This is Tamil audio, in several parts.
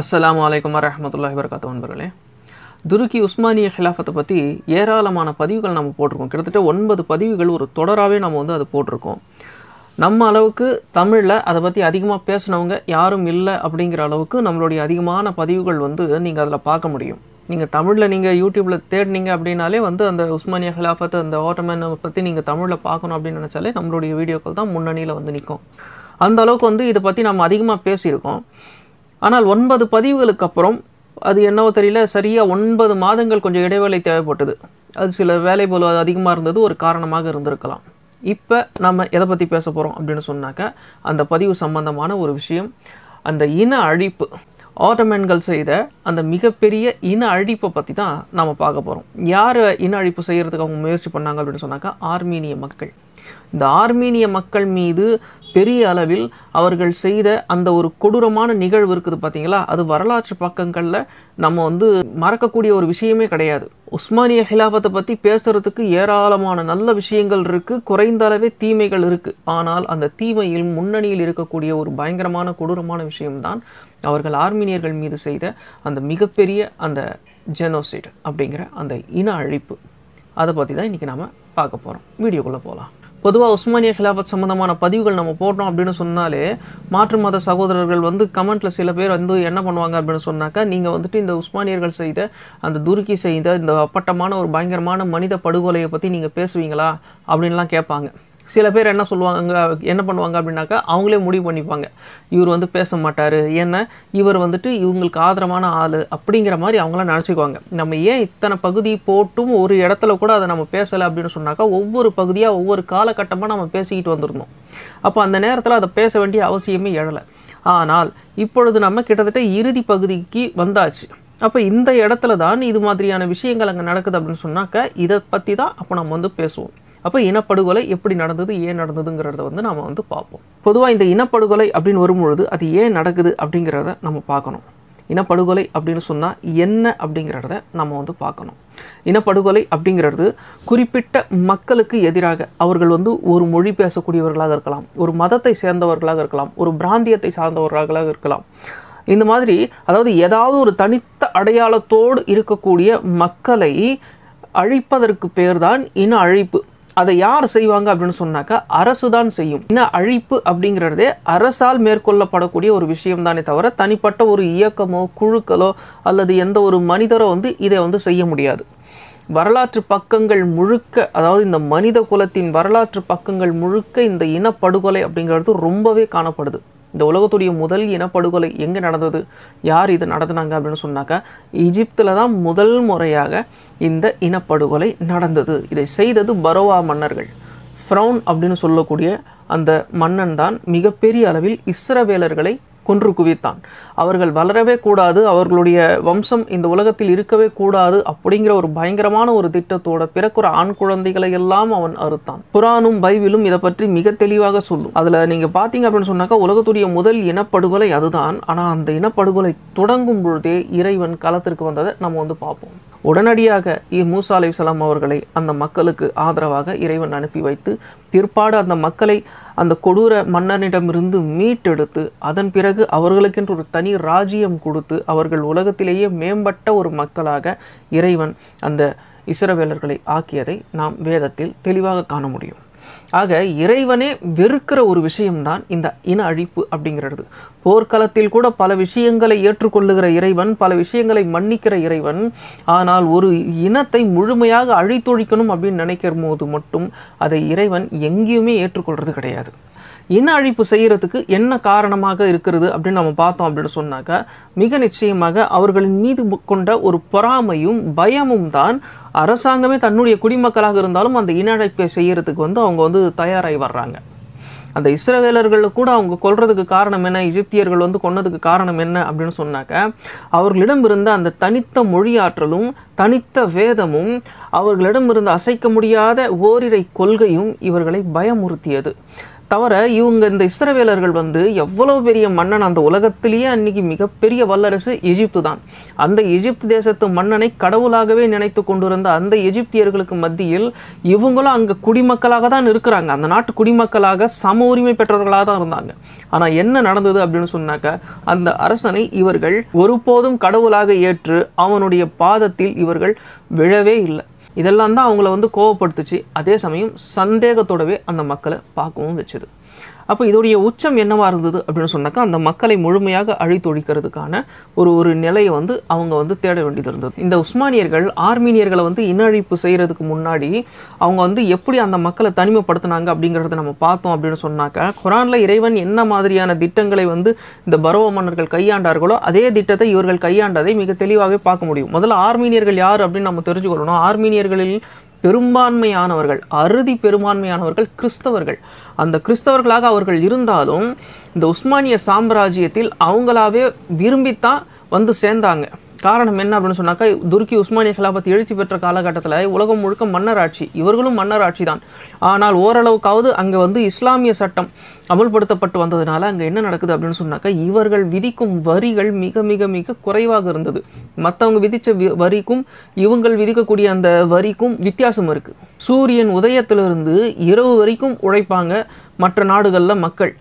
அஸ்லாம் வலைக்கம் வரமத்துல்லாஹி வரகாத்த நண்பர்களே துருக்கி உஸ்மானிய ஹிலாஃபத்தை பற்றி ஏராளமான பதிவுகள் நம்ம போட்டிருக்கோம் கிட்டத்தட்ட ஒன்பது பதிவுகள் ஒரு தொடராகவே நம்ம வந்து அது போட்டிருக்கோம் நம்ம அளவுக்கு தமிழில் அதை பற்றி அதிகமாக பேசினவங்க யாரும் இல்லை அப்படிங்கிற அளவுக்கு நம்மளுடைய அதிகமான பதிவுகள் வந்து நீங்கள் அதில் பார்க்க முடியும் நீங்கள் தமிழில் நீங்கள் யூடியூப்பில் தேடினீங்க அப்படின்னாலே வந்து அந்த உஸ்மானிய ஹிலாஃபத்தை அந்த ஓட்டமேனை பற்றி நீங்கள் தமிழில் பார்க்கணும் அப்படின்னு நினச்சாலே நம்மளுடைய வீடியோக்கள் தான் முன்னணியில் வந்து நிற்கும் அந்த அளவுக்கு வந்து இதை பற்றி நம்ம அதிகமாக பேசியிருக்கோம் ஆனால் ஒன்பது பதிவுகளுக்கு அப்புறம் அது என்னவோ தெரியல சரியாக ஒன்பது மாதங்கள் கொஞ்சம் இடைவேளை தேவைப்பட்டது அது சில வேலை போல அதிகமாக இருந்தது ஒரு காரணமாக இருந்திருக்கலாம் இப்போ நம்ம எதை பற்றி பேச போகிறோம் அப்படின்னு சொன்னாக்க அந்த பதிவு சம்பந்தமான ஒரு விஷயம் அந்த இன அழிப்பு ஆட்டோமேன்கள் செய்த அந்த மிகப்பெரிய இன அழிப்பை பற்றி தான் நம்ம பார்க்க போகிறோம் யார் இன அழிப்பு செய்கிறதுக்கு அவங்க முயற்சி பண்ணாங்க அப்படின்னு சொன்னாக்கா ஆர்மீனிய மக்கள் இந்த ஆர்மீனிய மக்கள் மீது பெரிய அளவில் அவர்கள் செய்த அந்த ஒரு கொடூரமான நிகழ்வு இருக்குது பார்த்தீங்களா அது வரலாற்று பக்கங்களில் நம்ம வந்து மறக்கக்கூடிய ஒரு விஷயமே கிடையாது உஸ்மானிய ஹிலாபத்தை பற்றி பேசுறதுக்கு ஏராளமான நல்ல விஷயங்கள் இருக்குது குறைந்த அளவே தீமைகள் இருக்குது ஆனால் அந்த தீமையில் முன்னணியில் இருக்கக்கூடிய ஒரு பயங்கரமான கொடூரமான விஷயம்தான் அவர்கள் ஆர்மீனியர்கள் மீது செய்த அந்த மிகப்பெரிய அந்த ஜெனோசைட் அப்படிங்கிற அந்த இன அழிப்பு அதை பற்றி தான் இன்றைக்கி நாம் பார்க்க போகிறோம் வீடியோக்குள்ளே போகலாம் பொதுவாக உஸ்மானிய ஹிலாஃபத் சம்மந்தமான பதிவுகள் நம்ம போட்டோம் அப்படின்னு சொன்னாலே மாற்று மத சகோதரர்கள் வந்து கமெண்ட்டில் சில பேர் வந்து என்ன பண்ணுவாங்க அப்படின்னு சொன்னாக்கா நீங்கள் வந்துட்டு இந்த உஸ்மானியர்கள் செய்த அந்த துருக்கி செய்த இந்த அப்பட்டமான ஒரு பயங்கரமான மனித படுகொலையை பற்றி நீங்கள் பேசுவீங்களா அப்படின்லாம் கேட்பாங்க சில பேர் என்ன சொல்லுவாங்க என்ன பண்ணுவாங்க அப்படின்னாக்கா அவங்களே முடிவு பண்ணிப்பாங்க இவர் வந்து பேச மாட்டார் ஏன்னா இவர் வந்துட்டு இவங்களுக்கு ஆதரவான ஆள் அப்படிங்கிற மாதிரி அவங்களாம் நினச்சிக்குவாங்க நம்ம ஏன் இத்தனை பகுதி போட்டும் ஒரு இடத்துல கூட அதை நம்ம பேசலை அப்படின்னு சொன்னாக்கா ஒவ்வொரு பகுதியாக ஒவ்வொரு காலகட்டமாக நம்ம பேசிக்கிட்டு வந்திருந்தோம் அப்போ அந்த நேரத்தில் அதை பேச வேண்டிய அவசியமே எழலை ஆனால் இப்பொழுது நம்ம கிட்டத்தட்ட இறுதி பகுதிக்கு வந்தாச்சு அப்போ இந்த இடத்துல தான் இது மாதிரியான விஷயங்கள் அங்கே நடக்குது அப்படின்னு சொன்னாக்க இதை பற்றி தான் அப்போ நம்ம வந்து பேசுவோம் அப்போ இனப்படுகொலை எப்படி நடந்தது ஏன் நடந்ததுங்கிறத வந்து நாம் வந்து பார்ப்போம் பொதுவாக இந்த இனப்படுகொலை அப்படின்னு வரும்பொழுது அது ஏன் நடக்குது அப்படிங்கிறத நம்ம பார்க்கணும் இனப்படுகொலை அப்படின்னு சொன்னால் என்ன அப்படிங்கிறத நம்ம வந்து பார்க்கணும் இனப்படுகொலை அப்படிங்கிறது குறிப்பிட்ட மக்களுக்கு எதிராக அவர்கள் வந்து ஒரு மொழி பேசக்கூடியவர்களாக இருக்கலாம் ஒரு மதத்தை சேர்ந்தவர்களாக இருக்கலாம் ஒரு பிராந்தியத்தை சார்ந்தவர்களாக இருக்கலாம் இந்த மாதிரி அதாவது ஏதாவது ஒரு தனித்த அடையாளத்தோடு இருக்கக்கூடிய மக்களை அழிப்பதற்கு பேர்தான் இன அழிப்பு அதை யார் செய்வாங்க அப்படின்னு சொன்னாக்கா அரசு தான் செய்யும் இன அழிப்பு அப்படிங்கிறதே அரசால் மேற்கொள்ளப்படக்கூடிய ஒரு விஷயம் தானே தவிர தனிப்பட்ட ஒரு இயக்கமோ குழுக்களோ அல்லது எந்த ஒரு மனிதரோ வந்து இதை வந்து செய்ய முடியாது வரலாற்று பக்கங்கள் முழுக்க அதாவது இந்த மனித குலத்தின் வரலாற்று பக்கங்கள் முழுக்க இந்த இனப்படுகொலை அப்படிங்கிறது ரொம்பவே காணப்படுது இந்த உலகத்துடைய முதல் இனப்படுகொலை எங்கே நடந்தது யார் இது நடத்துனாங்க அப்படின்னு சொன்னாக்கா ஈஜிப்தில் தான் முதல் முறையாக இந்த இனப்படுகொலை நடந்தது இதை செய்தது பரோவா மன்னர்கள் ஃப்ரௌன் அப்படின்னு சொல்லக்கூடிய அந்த மன்னன் தான் மிகப்பெரிய அளவில் இஸ்ரவேலர்களை கொன்று குவித்தான் அவர்கள் வளரவே கூடாது அவர்களுடைய வம்சம் இந்த உலகத்தில் இருக்கவே கூடாது அப்படிங்கிற ஒரு பயங்கரமான ஒரு திட்டத்தோட பிறக்குற ஆண் குழந்தைகளை எல்லாம் அவன் அறுத்தான் புராணும் பைபிளும் இதை பற்றி மிக தெளிவாக சொல்லும் அதில் நீங்கள் பார்த்தீங்க அப்படின்னு சொன்னாக்கா உலகத்துடைய முதல் இனப்படுகொலை அதுதான் ஆனால் அந்த இனப்படுகொலை தொடங்கும் பொழுதே இறைவன் களத்திற்கு வந்ததை நம்ம வந்து பார்ப்போம் உடனடியாக மூசா சலாம் அவர்களை அந்த மக்களுக்கு ஆதரவாக இறைவன் அனுப்பி வைத்து பிற்பாடு அந்த மக்களை அந்த கொடூர மன்னனிடமிருந்து மீட்டெடுத்து அதன் பிறகு அவர்களுக்கென்று ஒரு தனி ராஜ்யம் கொடுத்து அவர்கள் உலகத்திலேயே மேம்பட்ட ஒரு மக்களாக இறைவன் அந்த இசரவேலர்களை ஆக்கியதை நாம் வேதத்தில் தெளிவாக காண முடியும் ஆக இறைவனே வெறுக்கிற ஒரு விஷயம்தான் இந்த இன அழிப்பு அப்படிங்கிறது போர்க்களத்தில் கூட பல விஷயங்களை ஏற்றுக்கொள்ளுகிற இறைவன் பல விஷயங்களை மன்னிக்கிற இறைவன் ஆனால் ஒரு இனத்தை முழுமையாக அழித்தொழிக்கணும் அப்படின்னு நினைக்கிற போது மட்டும் அதை இறைவன் எங்கேயுமே ஏற்றுக்கொள்வது கிடையாது இன அழிப்பு செய்கிறதுக்கு என்ன காரணமாக இருக்கிறது அப்படின்னு நம்ம பார்த்தோம் அப்படின்னு சொன்னாக்கா மிக நிச்சயமாக அவர்களின் மீது கொண்ட ஒரு பொறாமையும் பயமும் தான் அரசாங்கமே தன்னுடைய குடிமக்களாக இருந்தாலும் அந்த இன அழைப்பை செய்கிறதுக்கு வந்து அவங்க வந்து தயாராகி வர்றாங்க அந்த இஸ்ரவேலர்கள் கூட அவங்க கொல்றதுக்கு காரணம் என்ன இஜிப்தியர்கள் வந்து கொன்னதுக்கு காரணம் என்ன அப்படின்னு சொன்னாக்க அவர்களிடம் இருந்த அந்த தனித்த மொழியாற்றலும் தனித்த வேதமும் அவர்களிடம் இருந்த அசைக்க முடியாத ஓரிரை கொள்கையும் இவர்களை பயமுறுத்தியது தவிர இவங்க இந்த இஸ்ரவேலர்கள் வந்து எவ்வளோ பெரிய மன்னன் அந்த உலகத்திலேயே அன்னைக்கு மிகப்பெரிய வல்லரசு எஜிப்து தான் அந்த எஜிப்து தேசத்து மன்னனை கடவுளாகவே நினைத்து கொண்டிருந்த அந்த எஜிப்தியர்களுக்கு மத்தியில் இவங்களும் அங்கே குடிமக்களாக தான் இருக்கிறாங்க அந்த நாட்டு குடிமக்களாக சம உரிமை பெற்றவர்களாக தான் இருந்தாங்க ஆனால் என்ன நடந்தது அப்படின்னு சொன்னாக்க அந்த அரசனை இவர்கள் ஒருபோதும் கடவுளாக ஏற்று அவனுடைய பாதத்தில் இவர்கள் விழவே இல்லை இதெல்லாம் தான் அவங்கள வந்து கோவப்படுத்துச்சு அதே சமயம் சந்தேகத்தோடவே அந்த மக்களை பார்க்கவும் வச்சுது அப்போ இதோடைய உச்சம் என்னவாக இருந்தது அப்படின்னு சொன்னாக்கா அந்த மக்களை முழுமையாக அழித்தொழிக்கிறதுக்கான ஒரு ஒரு நிலையை வந்து அவங்க வந்து தேட வேண்டியது இருந்தது இந்த உஸ்மானியர்கள் ஆர்மீனியர்களை வந்து இன அழிப்பு செய்கிறதுக்கு முன்னாடி அவங்க வந்து எப்படி அந்த மக்களை தனிமைப்படுத்தினாங்க அப்படிங்கிறத நம்ம பார்த்தோம் அப்படின்னு சொன்னாக்கா குரானில் இறைவன் என்ன மாதிரியான திட்டங்களை வந்து இந்த பரவ மன்னர்கள் கையாண்டார்களோ அதே திட்டத்தை இவர்கள் கையாண்டதை மிக தெளிவாகவே பார்க்க முடியும் முதல்ல ஆர்மீனியர்கள் யார் அப்படின்னு நம்ம தெரிஞ்சுக்கொள்ளணும் ஆர்மீனியர்களில் பெரும்பான்மையானவர்கள் அறுதி பெரும்பான்மையானவர்கள் கிறிஸ்தவர்கள் அந்த கிறிஸ்தவர்களாக அவர்கள் இருந்தாலும் இந்த உஸ்மானிய சாம்ராஜ்யத்தில் அவங்களாவே விரும்பித்தான் வந்து சேர்ந்தாங்க காரணம் என்ன அப்படின்னு சொன்னாக்கா துருக்கி உஸ்மானிய கலாபத்தை எழுச்சி பெற்ற காலகட்டத்தில் உலகம் முழுக்க மன்னர் ஆட்சி இவர்களும் மன்னர் ஆட்சி தான் ஆனால் ஓரளவுக்காவது அங்கே வந்து இஸ்லாமிய சட்டம் அமல்படுத்தப்பட்டு வந்ததுனால அங்கே என்ன நடக்குது அப்படின்னு சொன்னாக்கா இவர்கள் விதிக்கும் வரிகள் மிக மிக மிக குறைவாக இருந்தது மற்றவங்க விதித்த வரிக்கும் இவங்கள் விதிக்கக்கூடிய அந்த வரிக்கும் வித்தியாசம் இருக்குது சூரியன் உதயத்திலிருந்து இரவு வரைக்கும் உழைப்பாங்க மற்ற நாடுகளில் மக்கள்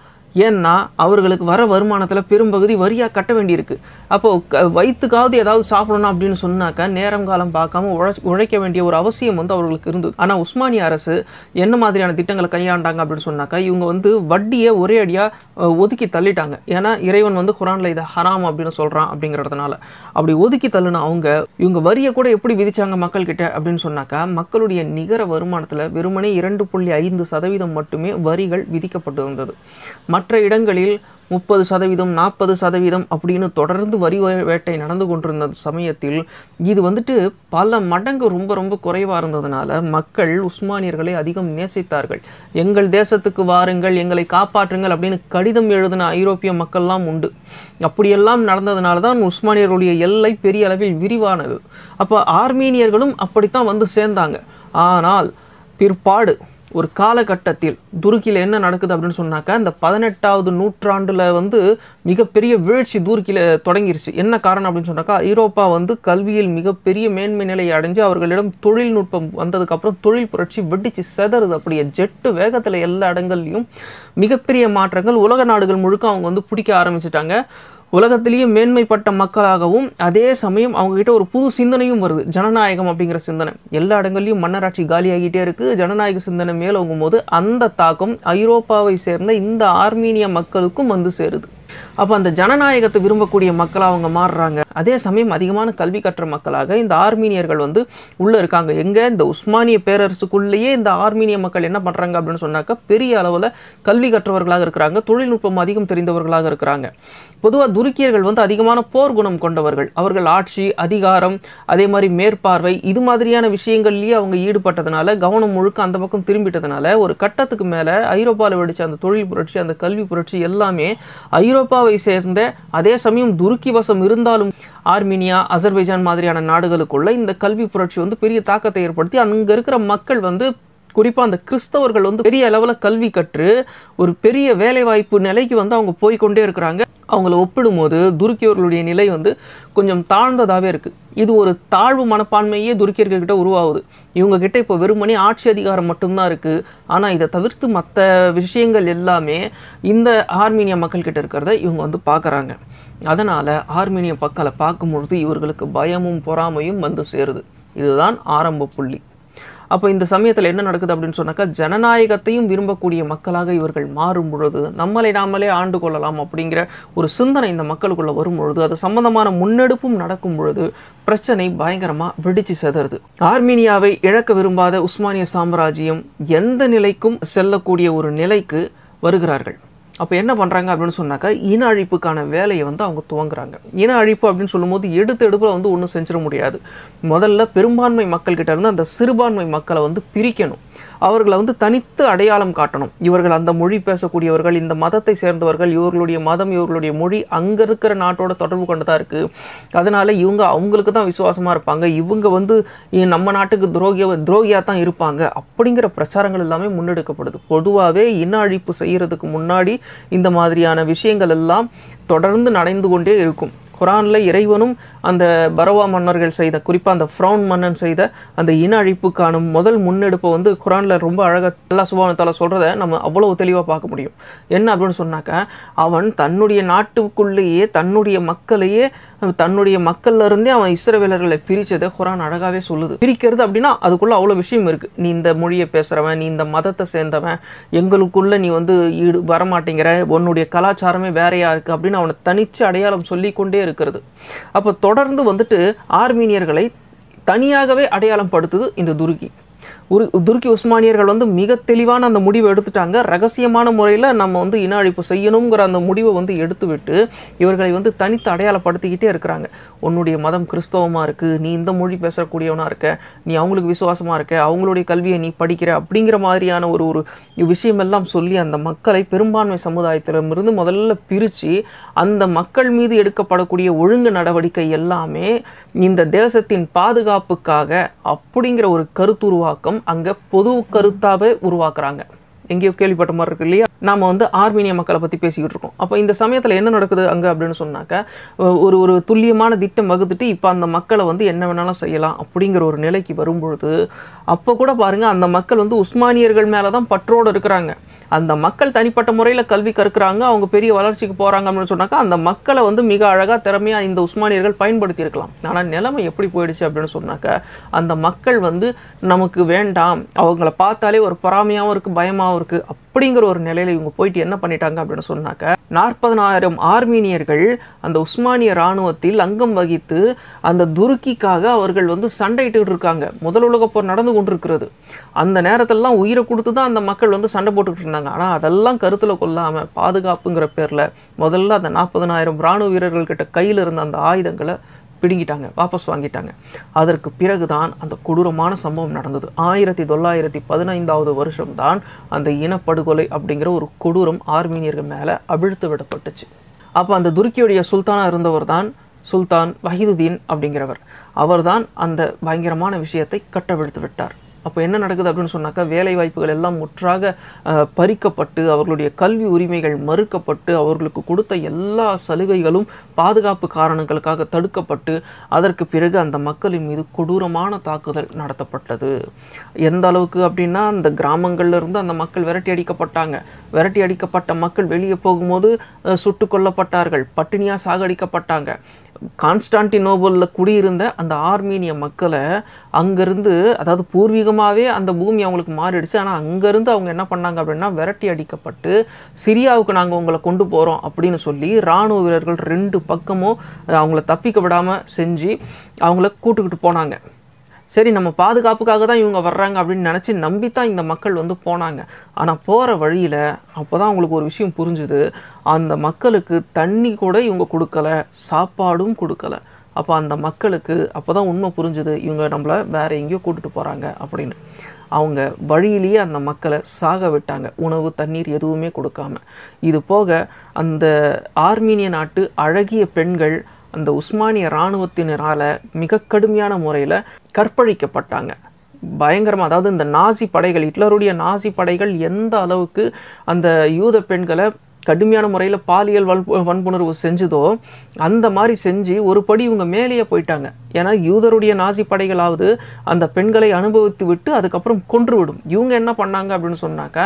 ஏன்னா அவர்களுக்கு வர வருமானத்தில் பெரும்பகுதி வரியாக கட்ட வேண்டியிருக்கு அப்போது வயிற்றுக்காவது ஏதாவது சாப்பிடணும் அப்படின்னு சொன்னாக்கா நேரம் காலம் பார்க்காம உழை உழைக்க வேண்டிய ஒரு அவசியம் வந்து அவர்களுக்கு இருந்தது ஆனால் உஸ்மானிய அரசு என்ன மாதிரியான திட்டங்களை கையாண்டாங்க அப்படின்னு சொன்னாக்கா இவங்க வந்து வட்டியை ஒரே அடியாக ஒதுக்கி தள்ளிட்டாங்க ஏன்னா இறைவன் வந்து குரானில் இதை ஹராம் அப்படின்னு சொல்கிறான் அப்படிங்கிறதுனால அப்படி ஒதுக்கி தள்ளுன அவங்க இவங்க வரியை கூட எப்படி மக்கள் மக்கள்கிட்ட அப்படின்னு சொன்னாக்கா மக்களுடைய நிகர வருமானத்தில் வெறுமனே இரண்டு புள்ளி ஐந்து சதவீதம் மட்டுமே வரிகள் விதிக்கப்பட்டு இருந்தது மற்ற இடங்களில் முப்பது சதவீதம் நாற்பது சதவீதம் அப்படின்னு தொடர்ந்து வரி வேட்டை நடந்து கொண்டிருந்த சமயத்தில் இது வந்துட்டு பல மடங்கு ரொம்ப ரொம்ப குறைவாக இருந்ததுனால மக்கள் உஸ்மானியர்களை அதிகம் நேசித்தார்கள் எங்கள் தேசத்துக்கு வாருங்கள் எங்களை காப்பாற்றுங்கள் அப்படின்னு கடிதம் எழுதின ஐரோப்பிய மக்கள்லாம் உண்டு அப்படியெல்லாம் நடந்ததுனால தான் உஸ்மானியர்களுடைய எல்லை பெரிய அளவில் விரிவானது அப்போ ஆர்மீனியர்களும் அப்படித்தான் வந்து சேர்ந்தாங்க ஆனால் பிற்பாடு ஒரு காலகட்டத்தில் துருக்கியில் என்ன நடக்குது அப்படின்னு சொன்னாக்க இந்த பதினெட்டாவது நூற்றாண்டில் வந்து மிகப்பெரிய வீழ்ச்சி துருக்கியில் தொடங்கிருச்சு என்ன காரணம் அப்படின்னு சொன்னாக்கா ஐரோப்பா வந்து கல்வியில் மிகப்பெரிய மேன்மை நிலையை அடைஞ்சு அவர்களிடம் தொழில்நுட்பம் வந்ததுக்கப்புறம் தொழில் புரட்சி வெடிச்சு செதறுது அப்படியே ஜெட்டு வேகத்தில் எல்லா இடங்கள்லையும் மிகப்பெரிய மாற்றங்கள் உலக நாடுகள் முழுக்க அவங்க வந்து பிடிக்க ஆரம்பிச்சிட்டாங்க உலகத்திலேயே மேன்மைப்பட்ட மக்களாகவும் அதே சமயம் அவங்ககிட்ட ஒரு புது சிந்தனையும் வருது ஜனநாயகம் அப்படிங்கிற சிந்தனை எல்லா இடங்கள்லையும் மன்னராட்சி காலியாகிட்டே இருக்குது ஜனநாயக சிந்தனை மேலோங்கும் போது அந்த தாக்கம் ஐரோப்பாவை சேர்ந்த இந்த ஆர்மீனிய மக்களுக்கும் வந்து சேருது அப்போ அந்த ஜனநாயகத்தை விரும்பக்கூடிய மக்களாக அவங்க மாறுறாங்க அதே சமயம் அதிகமான கல்வி கற்ற மக்களாக இந்த ஆர்மீனியர்கள் வந்து உள்ளே இருக்காங்க எங்கே இந்த உஸ்மானிய பேரரசுக்குள்ளேயே இந்த ஆர்மீனிய மக்கள் என்ன பண்ணுறாங்க அப்படின்னு சொன்னாக்க பெரிய அளவில் கல்வி கற்றவர்களாக இருக்கிறாங்க தொழில்நுட்பம் அதிகம் தெரிந்தவர்களாக இருக்கிறாங்க பொதுவாக துருக்கியர்கள் வந்து அதிகமான போர் குணம் கொண்டவர்கள் அவர்கள் ஆட்சி அதிகாரம் அதே மாதிரி மேற்பார்வை இது மாதிரியான விஷயங்கள்லேயே அவங்க ஈடுபட்டதுனால கவனம் முழுக்க அந்த பக்கம் திரும்பிட்டதுனால ஒரு கட்டத்துக்கு மேலே ஐரோப்பாவில் வெடிச்ச அந்த தொழில் புரட்சி அந்த கல்வி புரட்சி எல்லாமே ஐரோப்பா ஐரோப்பாவை சேர்ந்த அதே சமயம் துருக்கி வசம் இருந்தாலும் ஆர்மீனியா அசர்பைஜான் மாதிரியான நாடுகளுக்குள்ள இந்த கல்வி புரட்சி வந்து பெரிய தாக்கத்தை ஏற்படுத்தி அங்கே இருக்கிற மக்கள் வந்து குறிப்பாக அந்த கிறிஸ்தவர்கள் வந்து பெரிய அளவில் கல்வி கற்று ஒரு பெரிய வேலைவாய்ப்பு நிலைக்கு வந்து அவங்க கொண்டே இருக்கிறாங்க அவங்கள ஒப்பிடும்போது துருக்கியவர்களுடைய நிலை வந்து கொஞ்சம் தாழ்ந்ததாகவே இருக்குது இது ஒரு தாழ்வு மனப்பான்மையே துருக்கியர்கிட்ட உருவாகுது இவங்கக்கிட்ட இப்போ வெறுமனே ஆட்சி அதிகாரம் மட்டும்தான் இருக்குது ஆனால் இதை தவிர்த்து மற்ற விஷயங்கள் எல்லாமே இந்த ஆர்மீனிய மக்கள்கிட்ட இருக்கிறத இவங்க வந்து பார்க்குறாங்க அதனால் ஆர்மீனிய பக்களை பார்க்கும் பொழுது இவர்களுக்கு பயமும் பொறாமையும் வந்து சேருது இதுதான் ஆரம்ப புள்ளி அப்போ இந்த சமயத்தில் என்ன நடக்குது அப்படின்னு சொன்னாக்கா ஜனநாயகத்தையும் விரும்பக்கூடிய மக்களாக இவர்கள் மாறும் பொழுது நம்மளை நாமளே ஆண்டு கொள்ளலாம் அப்படிங்கிற ஒரு சிந்தனை இந்த மக்களுக்குள்ளே வரும் பொழுது அது சம்பந்தமான முன்னெடுப்பும் நடக்கும் பொழுது பிரச்சனை பயங்கரமாக வெடிச்சு செதறது ஆர்மீனியாவை இழக்க விரும்பாத உஸ்மானிய சாம்ராஜ்யம் எந்த நிலைக்கும் செல்லக்கூடிய ஒரு நிலைக்கு வருகிறார்கள் அப்போ என்ன பண்ணுறாங்க அப்படின்னு சொன்னாக்கா இன அழிப்புக்கான வேலையை வந்து அவங்க துவங்குறாங்க இன அழிப்பு அப்படின்னு சொல்லும்போது எடுத்து எடுப்பில் வந்து ஒன்றும் செஞ்சிட முடியாது முதல்ல பெரும்பான்மை மக்கள்கிட்ட இருந்து அந்த சிறுபான்மை மக்களை வந்து பிரிக்கணும் அவர்களை வந்து தனித்து அடையாளம் காட்டணும் இவர்கள் அந்த மொழி பேசக்கூடியவர்கள் இந்த மதத்தை சேர்ந்தவர்கள் இவர்களுடைய மதம் இவர்களுடைய மொழி அங்கே இருக்கிற நாட்டோட தொடர்பு கொண்டதாக இருக்குது அதனால் இவங்க அவங்களுக்கு தான் விசுவாசமாக இருப்பாங்க இவங்க வந்து நம்ம நாட்டுக்கு துரோகிய துரோகியாக தான் இருப்பாங்க அப்படிங்கிற பிரச்சாரங்கள் எல்லாமே முன்னெடுக்கப்படுது பொதுவாகவே இன அழிப்பு செய்கிறதுக்கு முன்னாடி இந்த மாதிரியான விஷயங்கள் எல்லாம் தொடர்ந்து நடந்து கொண்டே இருக்கும் குரானில் இறைவனும் அந்த பரவா மன்னர்கள் செய்த குறிப்பாக அந்த ஃப்ரௌன் மன்னன் செய்த அந்த இன அழிப்புக்கான முதல் முன்னெடுப்பை வந்து குரானில் ரொம்ப அழகாக எல்லா சுபானத்தால் சொல்கிறத நம்ம அவ்வளோ தெளிவாக பார்க்க முடியும் என்ன அப்படின்னு சொன்னாக்க அவன் தன்னுடைய நாட்டுக்குள்ளேயே தன்னுடைய மக்களையே தன்னுடைய மக்கள்லேருந்தே அவன் இஸ்ரவேலர்களை பிரித்ததை குரான் அழகாகவே சொல்லுது பிரிக்கிறது அப்படின்னா அதுக்குள்ளே அவ்வளோ விஷயம் இருக்குது நீ இந்த மொழியை பேசுகிறவன் நீ இந்த மதத்தை சேர்ந்தவன் எங்களுக்குள்ளே நீ வந்து ஈடு வரமாட்டேங்கிற உன்னுடைய கலாச்சாரமே வேறையா இருக்கு அப்படின்னு அவனை தனித்து அடையாளம் சொல்லிக்கொண்டே இருக்கிறது அப்போ தொடர்ந்து வந்துட்டு ஆர்மீனியர்களை தனியாகவே அடையாளம் படுத்துது இந்த துருக்கி உரு துருக்கி உஸ்மானியர்கள் வந்து மிக தெளிவான அந்த முடிவை எடுத்துட்டாங்க ரகசியமான முறையில் நம்ம வந்து இன அழிப்பு செய்யணுங்கிற அந்த முடிவை வந்து எடுத்துவிட்டு இவர்களை வந்து தனித்து அடையாளப்படுத்திக்கிட்டே இருக்கிறாங்க உன்னுடைய மதம் கிறிஸ்தவமாக இருக்குது நீ இந்த மொழி பேசக்கூடியவனாக இருக்க நீ அவங்களுக்கு விசுவாசமாக இருக்க அவங்களுடைய கல்வியை நீ படிக்கிற அப்படிங்கிற மாதிரியான ஒரு ஒரு விஷயமெல்லாம் சொல்லி அந்த மக்களை பெரும்பான்மை சமுதாயத்திலிருந்து முதல்ல பிரித்து அந்த மக்கள் மீது எடுக்கப்படக்கூடிய ஒழுங்கு நடவடிக்கை எல்லாமே இந்த தேசத்தின் பாதுகாப்புக்காக அப்படிங்கிற ஒரு கருத்துருவாக்கம் அங்கே பொது கருத்தாகவே உருவாக்குறாங்க எங்கேயோ கேள்விப்பட்ட மாதிரி இருக்கு இல்லையா நாம் வந்து ஆர்மீனிய மக்களை பற்றி பேசிக்கிட்டு இருக்கோம் அப்போ இந்த சமயத்தில் என்ன நடக்குது அங்கே அப்படின்னு சொன்னாக்க ஒரு ஒரு துல்லியமான திட்டம் வகுத்துட்டு இப்போ அந்த மக்களை வந்து என்ன வேணாலும் செய்யலாம் அப்படிங்கிற ஒரு நிலைக்கு வரும்பொழுது அப்போ கூட பாருங்கள் அந்த மக்கள் வந்து உஸ்மானியர்கள் மேலே தான் பற்றோடு இருக்கிறாங்க அந்த மக்கள் தனிப்பட்ட முறையில் கல்வி கற்கிறாங்க அவங்க பெரிய வளர்ச்சிக்கு போகிறாங்க அப்படின்னு சொன்னாக்கா அந்த மக்களை வந்து மிக அழகாக திறமையாக இந்த உஸ்மானியர்கள் பயன்படுத்தி இருக்கலாம் ஆனால் நிலைமை எப்படி போயிடுச்சு அப்படின்னு சொன்னாக்க அந்த மக்கள் வந்து நமக்கு வேண்டாம் அவங்கள பார்த்தாலே ஒரு பொறாமையாகவும் இருக்குது பயமாகவும் இருக்குது அப்படிங்கிற ஒரு நிலையில் அதில் இவங்க போயிட்டு என்ன பண்ணிட்டாங்க அப்படின்னு சொன்னாக்க நாற்பதனாயிரம் ஆர்மீனியர்கள் அந்த உஸ்மானிய இராணுவத்தில் அங்கம் வகித்து அந்த துருக்கிக்காக அவர்கள் வந்து சண்டையிட்டு இருக்காங்க முதல் உலக போர் நடந்து கொண்டிருக்கிறது அந்த நேரத்திலலாம் உயிரை கொடுத்து தான் அந்த மக்கள் வந்து சண்டை போட்டுக்கிட்டு இருந்தாங்க ஆனால் அதெல்லாம் கருத்தில் கொள்ளாமல் பாதுகாப்புங்கிற பேரில் முதல்ல அந்த நாற்பதனாயிரம் இராணுவ வீரர்கள்கிட்ட கையில் இருந்த அந்த ஆயுதங்களை பிடுங்கிட்டாங்க வாபஸ் வாங்கிட்டாங்க அதற்கு பிறகுதான் அந்த கொடூரமான சம்பவம் நடந்தது ஆயிரத்தி தொள்ளாயிரத்தி பதினைந்தாவது வருஷம்தான் அந்த இனப்படுகொலை அப்படிங்கிற ஒரு கொடூரம் ஆர்மீனியர்கள் மேலே அவிழ்த்து விடப்பட்டுச்சு அப்போ அந்த துருக்கியுடைய சுல்தானாக இருந்தவர் தான் சுல்தான் வஹிதுதீன் அப்படிங்கிறவர் அவர்தான் அந்த பயங்கரமான விஷயத்தை கட்டவிழ்த்து விட்டார் அப்போ என்ன நடக்குது அப்படின்னு சொன்னாக்கா வேலை வாய்ப்புகள் எல்லாம் முற்றாக பறிக்கப்பட்டு அவர்களுடைய கல்வி உரிமைகள் மறுக்கப்பட்டு அவர்களுக்கு கொடுத்த எல்லா சலுகைகளும் பாதுகாப்பு காரணங்களுக்காக தடுக்கப்பட்டு அதற்கு பிறகு அந்த மக்களின் மீது கொடூரமான தாக்குதல் நடத்தப்பட்டது எந்த அளவுக்கு அப்படின்னா அந்த இருந்து அந்த மக்கள் விரட்டி அடிக்கப்பட்டாங்க விரட்டி அடிக்கப்பட்ட மக்கள் வெளியே போகும்போது சுட்டு கொல்லப்பட்டார்கள் பட்டினியாக சாகடிக்கப்பட்டாங்க கான்ஸ்டான்டினோபலில் குடியிருந்த அந்த ஆர்மீனிய மக்களை அங்கேருந்து அதாவது பூர்வீகமாகவே அந்த பூமி அவங்களுக்கு மாறிடுச்சு ஆனால் அங்கேருந்து அவங்க என்ன பண்ணாங்க அப்படின்னா விரட்டி அடிக்கப்பட்டு சிரியாவுக்கு நாங்கள் உங்களை கொண்டு போகிறோம் அப்படின்னு சொல்லி இராணுவ வீரர்கள் ரெண்டு பக்கமும் அவங்கள தப்பிக்க விடாமல் செஞ்சு அவங்கள கூட்டுக்கிட்டு போனாங்க சரி நம்ம பாதுகாப்புக்காக தான் இவங்க வர்றாங்க அப்படின்னு நினச்சி நம்பி தான் இந்த மக்கள் வந்து போனாங்க ஆனால் போகிற வழியில் அப்போ தான் அவங்களுக்கு ஒரு விஷயம் புரிஞ்சுது அந்த மக்களுக்கு தண்ணி கூட இவங்க கொடுக்கல சாப்பாடும் கொடுக்கல அப்போ அந்த மக்களுக்கு அப்போ தான் உண்மை புரிஞ்சுது இவங்க நம்மளை வேறு எங்கேயோ கூட்டிகிட்டு போகிறாங்க அப்படின்னு அவங்க வழியிலேயே அந்த மக்களை சாக விட்டாங்க உணவு தண்ணீர் எதுவுமே கொடுக்காம இது போக அந்த ஆர்மீனிய நாட்டு அழகிய பெண்கள் அந்த உஸ்மானிய இராணுவத்தினரால் மிக கடுமையான முறையில் கற்பழிக்கப்பட்டாங்க பயங்கரமாக அதாவது இந்த நாசி படைகள் ஹிட்லருடைய நாசி படைகள் எந்த அளவுக்கு அந்த யூத பெண்களை கடுமையான முறையில் பாலியல் வன்பு வன்புணர்வு செஞ்சதோ அந்த மாதிரி செஞ்சு ஒரு படி இவங்க மேலேயே போயிட்டாங்க ஏன்னா யூதருடைய நாசி படைகளாவது அந்த பெண்களை அனுபவித்து விட்டு அதுக்கப்புறம் கொன்றுவிடும் இவங்க என்ன பண்ணாங்க அப்படின்னு சொன்னாக்கா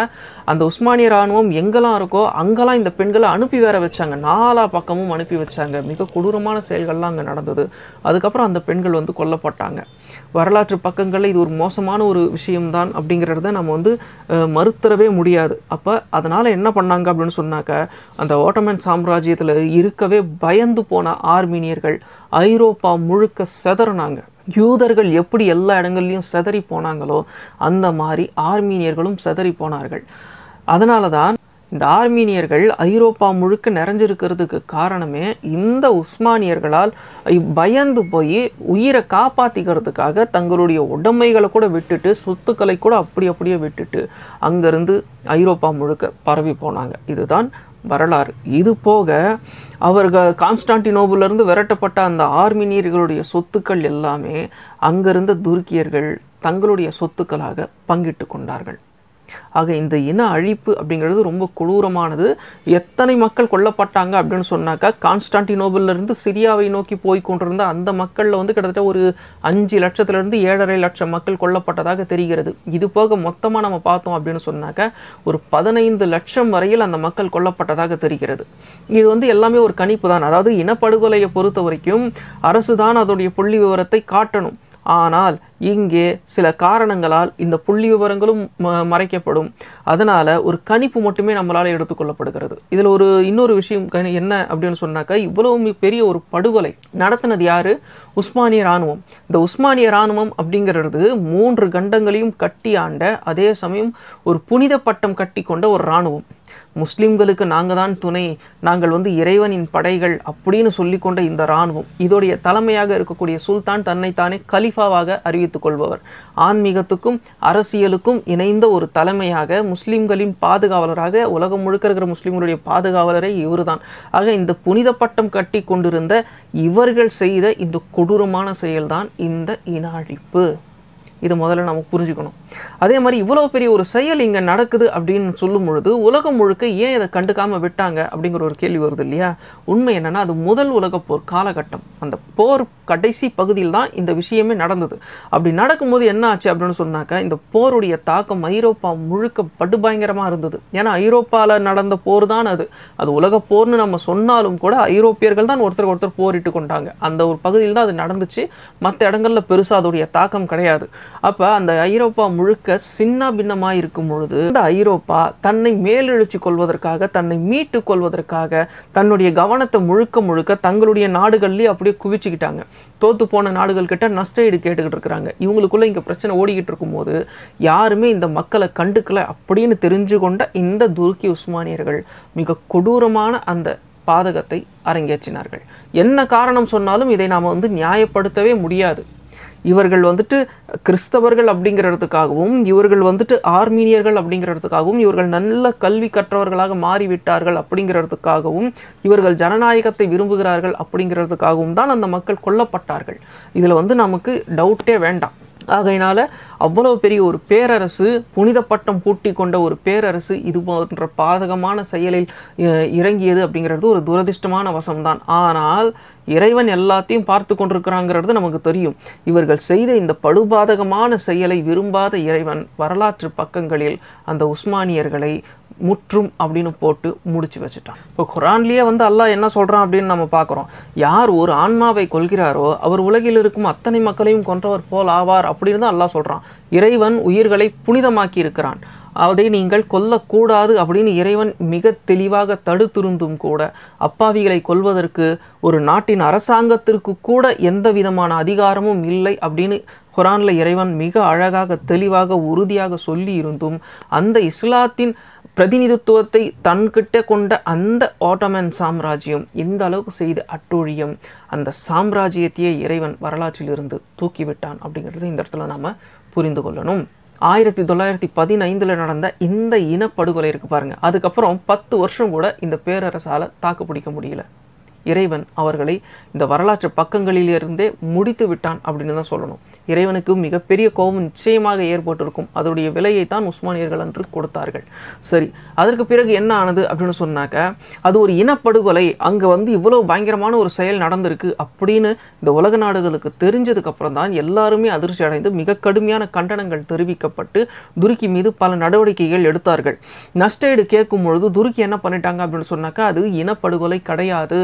அந்த உஸ்மானிய இராணுவம் எங்கெல்லாம் இருக்கோ அங்கெல்லாம் இந்த பெண்களை அனுப்பி வேற வச்சாங்க நாலா பக்கமும் அனுப்பி வச்சாங்க மிக கொடூரமான செயல்கள்லாம் அங்கே நடந்தது அதுக்கப்புறம் அந்த பெண்கள் வந்து கொல்லப்பட்டாங்க வரலாற்று பக்கங்களில் இது ஒரு மோசமான ஒரு விஷயம்தான் அப்படிங்கிறத நம்ம வந்து மறுத்தரவே முடியாது அப்போ அதனால் என்ன பண்ணாங்க அப்படின்னு சொன்னாக்க அந்த ஓட்டமன் சாம்ராஜ்யத்தில் இருக்கவே பயந்து போன ஆர்மீனியர்கள் ஐரோப்பா முழுக்க செதறினாங்க யூதர்கள் எப்படி எல்லா இடங்கள்லையும் செதறி போனாங்களோ அந்த மாதிரி ஆர்மீனியர்களும் செதறி போனார்கள் அதனால தான் இந்த ஆர்மீனியர்கள் ஐரோப்பா முழுக்க நிறைஞ்சிருக்கிறதுக்கு காரணமே இந்த உஸ்மானியர்களால் பயந்து போய் உயிரை காப்பாற்றிக்கிறதுக்காக தங்களுடைய உடமைகளை கூட விட்டுட்டு சொத்துக்களை கூட அப்படி அப்படியே விட்டுட்டு அங்கேருந்து ஐரோப்பா முழுக்க பரவி போனாங்க இதுதான் வரலாறு இது போக அவர்கள் கான்ஸ்டான்டினோபிலிருந்து விரட்டப்பட்ட அந்த ஆர்மீனியர்களுடைய சொத்துக்கள் எல்லாமே அங்கிருந்த துருக்கியர்கள் தங்களுடைய சொத்துக்களாக பங்கிட்டு கொண்டார்கள் ஆக இந்த இன அழிப்பு அப்படிங்கிறது ரொம்ப கொடூரமானது எத்தனை மக்கள் கொல்லப்பட்டாங்க அப்படின்னு சொன்னாக்கா கான்ஸ்டான்டினோபிள்லேருந்து சிரியாவை நோக்கி போய் கொண்டிருந்த அந்த மக்களில் வந்து கிட்டத்தட்ட ஒரு அஞ்சு லட்சத்துலேருந்து ஏழரை லட்சம் மக்கள் கொல்லப்பட்டதாக தெரிகிறது இது போக மொத்தமாக நம்ம பார்த்தோம் அப்படின்னு சொன்னாக்கா ஒரு பதினைந்து லட்சம் வரையில் அந்த மக்கள் கொல்லப்பட்டதாக தெரிகிறது இது வந்து எல்லாமே ஒரு கணிப்பு தான் அதாவது இனப்படுகொலையை பொறுத்த வரைக்கும் அரசு தான் அதோடைய புள்ளி விவரத்தை காட்டணும் ஆனால் இங்கே சில காரணங்களால் இந்த புள்ளி விவரங்களும் மறைக்கப்படும் அதனால் ஒரு கணிப்பு மட்டுமே நம்மளால் எடுத்துக்கொள்ளப்படுகிறது இதில் ஒரு இன்னொரு விஷயம் என்ன அப்படின்னு சொன்னாக்கா இவ்வளவு பெரிய ஒரு படுகொலை நடத்தினது யார் உஸ்மானிய இராணுவம் இந்த உஸ்மானிய இராணுவம் அப்படிங்கிறது மூன்று கண்டங்களையும் கட்டி ஆண்ட அதே சமயம் ஒரு புனித பட்டம் கட்டி கொண்ட ஒரு இராணுவம் முஸ்லீம்களுக்கு நாங்கள் தான் துணை நாங்கள் வந்து இறைவனின் படைகள் அப்படின்னு சொல்லிக்கொண்ட இந்த இராணுவம் இதோடைய தலைமையாக இருக்கக்கூடிய சுல்தான் தன்னைத்தானே கலிஃபாவாக அறிவித்துக் கொள்பவர் ஆன்மீகத்துக்கும் அரசியலுக்கும் இணைந்த ஒரு தலைமையாக முஸ்லீம்களின் பாதுகாவலராக உலகம் முழுக்க இருக்கிற முஸ்லீம்களுடைய பாதுகாவலரே இவர்தான் ஆக இந்த புனித பட்டம் கட்டி கொண்டிருந்த இவர்கள் செய்த இந்த கொடூரமான செயல்தான் இந்த இன அழிப்பு இது முதல்ல நம்ம புரிஞ்சுக்கணும் அதே மாதிரி இவ்வளோ பெரிய ஒரு செயல் இங்கே நடக்குது அப்படின்னு சொல்லும் பொழுது உலகம் முழுக்க ஏன் இதை கண்டுக்காமல் விட்டாங்க அப்படிங்கிற ஒரு கேள்வி வருது இல்லையா உண்மை என்னென்னா அது முதல் உலக போர் காலகட்டம் அந்த போர் கடைசி பகுதியில் தான் இந்த விஷயமே நடந்தது அப்படி நடக்கும்போது என்ன ஆச்சு அப்படின்னு சொன்னாக்க இந்த போருடைய தாக்கம் ஐரோப்பா முழுக்க படுபயங்கரமாக இருந்தது ஏன்னா ஐரோப்பாவில் நடந்த போர் தான் அது அது உலக போர்னு நம்ம சொன்னாலும் கூட ஐரோப்பியர்கள் தான் ஒருத்தர் ஒருத்தர் போரிட்டு கொண்டாங்க அந்த ஒரு பகுதியில் தான் அது நடந்துச்சு மற்ற இடங்களில் பெருசாக அதோடைய தாக்கம் கிடையாது அப்போ அந்த ஐரோப்பா முழுக்க சின்ன பின்னமாக இருக்கும் பொழுது இந்த ஐரோப்பா தன்னை மேலெழுச்சி கொள்வதற்காக தன்னை மீட்டு கொள்வதற்காக தன்னுடைய கவனத்தை முழுக்க முழுக்க தங்களுடைய நாடுகள்லேயே அப்படியே குவிச்சுக்கிட்டாங்க தோத்து போன நாடுகள் கிட்ட நஷ்ட ஈடு கேட்டுக்கிட்டு இருக்கிறாங்க இவங்களுக்குள்ளே இங்கே பிரச்சனை ஓடிக்கிட்டு இருக்கும்போது யாருமே இந்த மக்களை கண்டுக்கலை அப்படின்னு தெரிஞ்சு கொண்ட இந்த துருக்கி உஸ்மானியர்கள் மிக கொடூரமான அந்த பாதகத்தை அரங்கேற்றினார்கள் என்ன காரணம் சொன்னாலும் இதை நாம் வந்து நியாயப்படுத்தவே முடியாது இவர்கள் வந்துட்டு கிறிஸ்தவர்கள் அப்படிங்கிறதுக்காகவும் இவர்கள் வந்துட்டு ஆர்மீனியர்கள் அப்படிங்கிறதுக்காகவும் இவர்கள் நல்ல கல்வி கற்றவர்களாக மாறிவிட்டார்கள் அப்படிங்கிறதுக்காகவும் இவர்கள் ஜனநாயகத்தை விரும்புகிறார்கள் அப்படிங்கிறதுக்காகவும் தான் அந்த மக்கள் கொல்லப்பட்டார்கள் இதில் வந்து நமக்கு டவுட்டே வேண்டாம் ஆகையினால அவ்வளோ பெரிய ஒரு பேரரசு புனித பட்டம் பூட்டி கொண்ட ஒரு பேரரசு இது போன்ற பாதகமான செயலில் இறங்கியது அப்படிங்கிறது ஒரு துரதிர்ஷ்டமான வசம்தான் ஆனால் இறைவன் எல்லாத்தையும் பார்த்து கொண்டிருக்கிறாங்கிறது நமக்கு தெரியும் இவர்கள் செய்த இந்த படுபாதகமான செயலை விரும்பாத இறைவன் வரலாற்று பக்கங்களில் அந்த உஸ்மானியர்களை முற்றும் அப்படின்னு போட்டு முடிச்சு வச்சுட்டான் இப்போ குரான்லேயே வந்து அல்லாஹ் என்ன சொல்கிறான் அப்படின்னு நம்ம பார்க்குறோம் யார் ஒரு ஆன்மாவை கொள்கிறாரோ அவர் உலகில் இருக்கும் அத்தனை மக்களையும் கொன்றவர் போல் ஆவார் அப்படின்னு தான் அல்லாஹ் சொல்கிறான் இறைவன் உயிர்களை புனிதமாக்கி இருக்கிறான் அதை நீங்கள் கொல்லக்கூடாது அப்படின்னு இறைவன் மிக தெளிவாக தடுத்திருந்தும் கூட அப்பாவிகளை கொள்வதற்கு ஒரு நாட்டின் அரசாங்கத்திற்கு கூட எந்த விதமான அதிகாரமும் இல்லை அப்படின்னு குரானில் இறைவன் மிக அழகாக தெளிவாக உறுதியாக சொல்லி இருந்தும் அந்த இஸ்லாத்தின் பிரதிநிதித்துவத்தை தன்கிட்ட கொண்ட அந்த ஆட்டோமன் சாம்ராஜ்யம் இந்த அளவுக்கு செய்த அட்டூழியம் அந்த சாம்ராஜ்யத்தையே இறைவன் வரலாற்றிலிருந்து தூக்கிவிட்டான் அப்படிங்கிறது இந்த இடத்துல நாம் புரிந்து கொள்ளணும் ஆயிரத்தி தொள்ளாயிரத்தி பதினைந்தில் நடந்த இந்த இனப்படுகொலை இருக்குது பாருங்கள் அதுக்கப்புறம் பத்து வருஷம் கூட இந்த பேரரசால் தாக்கு பிடிக்க முடியல இறைவன் அவர்களை இந்த வரலாற்று பக்கங்களிலிருந்தே முடித்து விட்டான் அப்படின்னு தான் சொல்லணும் இறைவனுக்கு மிகப்பெரிய கோபம் நிச்சயமாக ஏற்பட்டிருக்கும் அதோடைய விலையை தான் உஸ்மானியர்கள் என்று கொடுத்தார்கள் சரி அதற்கு பிறகு என்ன ஆனது அப்படின்னு சொன்னாக்க அது ஒரு இனப்படுகொலை அங்கே வந்து இவ்வளோ பயங்கரமான ஒரு செயல் நடந்திருக்கு அப்படின்னு இந்த உலக நாடுகளுக்கு அப்புறம் தான் எல்லாருமே அதிர்ச்சி அடைந்து மிக கடுமையான கண்டனங்கள் தெரிவிக்கப்பட்டு துருக்கி மீது பல நடவடிக்கைகள் எடுத்தார்கள் நஷ்டேடு கேட்கும் பொழுது துருக்கி என்ன பண்ணிட்டாங்க அப்படின்னு சொன்னாக்கா அது இனப்படுகொலை கிடையாது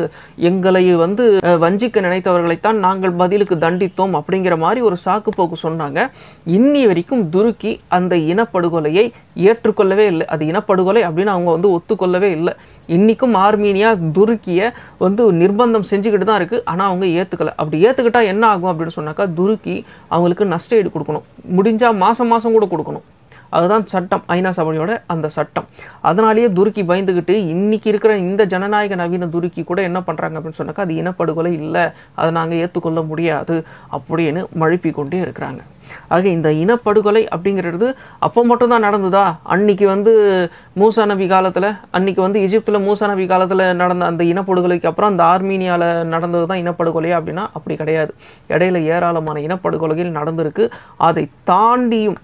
எங்களை வந்து வஞ்சிக்க நினைத்தவர்களைத்தான் நாங்கள் பதிலுக்கு தண்டித்தோம் அப்படிங்கிற மாதிரி ஒரு சாக்கு போக்கு சொன்னாங்க இன்னி வரைக்கும் துருக்கி அந்த இனப்படுகொலையை ஏற்றுக்கொள்ளவே இல்லை அது இனப்படுகொலை அப்படின்னு அவங்க வந்து ஒத்துக்கொள்ளவே இல்லை இன்றைக்கும் ஆர்மீனியா துருக்கியை வந்து நிர்பந்தம் செஞ்சுக்கிட்டு தான் இருக்குது ஆனால் அவங்க ஏற்றுக்கலை அப்படி ஏற்றுக்கிட்டால் என்ன ஆகும் அப்படின்னு சொன்னாக்கா துருக்கி அவங்களுக்கு நஷ்ட ஈடு கொடுக்கணும் முடிஞ்சால் மாதம் மாதம் கூட கொடுக்கணும் அதுதான் சட்டம் ஐநா சபையோட அந்த சட்டம் அதனாலேயே துருக்கி பயந்துக்கிட்டு இன்றைக்கி இருக்கிற இந்த ஜனநாயக நவீன துருக்கி கூட என்ன பண்ணுறாங்க அப்படின்னு சொன்னாக்கா அது இனப்படுகொலை இல்லை அதை நாங்கள் ஏற்றுக்கொள்ள முடியாது அப்படின்னு மழுப்பி கொண்டே இருக்கிறாங்க ஆக இந்த இனப்படுகொலை அப்படிங்கிறது அப்போ மட்டும்தான் நடந்ததா அன்னைக்கு வந்து மூசா நபி காலத்தில் அன்னைக்கு வந்து இஜிப்தில் மூசா நபி காலத்தில் நடந்த அந்த இனப்படுகொலைக்கு அப்புறம் அந்த ஆர்மீனியாவில் நடந்தது தான் இனப்படுகொலை அப்படின்னா அப்படி கிடையாது இடையில ஏராளமான இனப்படுகொலைகள் நடந்திருக்கு அதை தாண்டியும்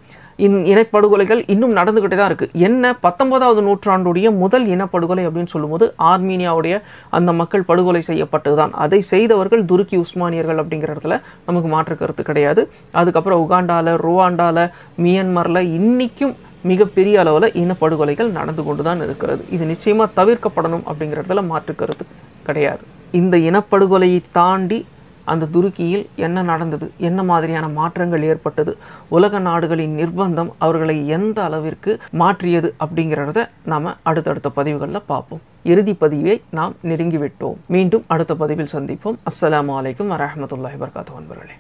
இன் இனப்படுகொலைகள் இன்னும் நடந்துக்கிட்டே தான் இருக்குது என்ன பத்தொன்பதாவது நூற்றாண்டுடைய முதல் இனப்படுகொலை அப்படின்னு சொல்லும்போது ஆர்மீனியாவுடைய அந்த மக்கள் படுகொலை செய்யப்பட்டது தான் அதை செய்தவர்கள் துருக்கி உஸ்மானியர்கள் அப்படிங்கிற இடத்துல நமக்கு மாற்று கருத்து கிடையாது அதுக்கப்புறம் உகாண்டாவில் ருவாண்டாவில் மியன்மரில் இன்றைக்கும் மிகப்பெரிய அளவில் இனப்படுகொலைகள் நடந்து கொண்டு தான் இருக்கிறது இது நிச்சயமாக தவிர்க்கப்படணும் அப்படிங்கிறதுல மாற்று கருத்து கிடையாது இந்த இனப்படுகொலையை தாண்டி அந்த துருக்கியில் என்ன நடந்தது என்ன மாதிரியான மாற்றங்கள் ஏற்பட்டது உலக நாடுகளின் நிர்பந்தம் அவர்களை எந்த அளவிற்கு மாற்றியது அப்படிங்கிறத நாம் அடுத்தடுத்த பதிவுகளில் பார்ப்போம் இறுதி பதிவை நாம் நெருங்கிவிட்டோம் மீண்டும் அடுத்த பதிவில் சந்திப்போம் அஸ்லாம் வலைக்கம் வரமத்துல்லாஹி வர்காத்து அன்பர்களே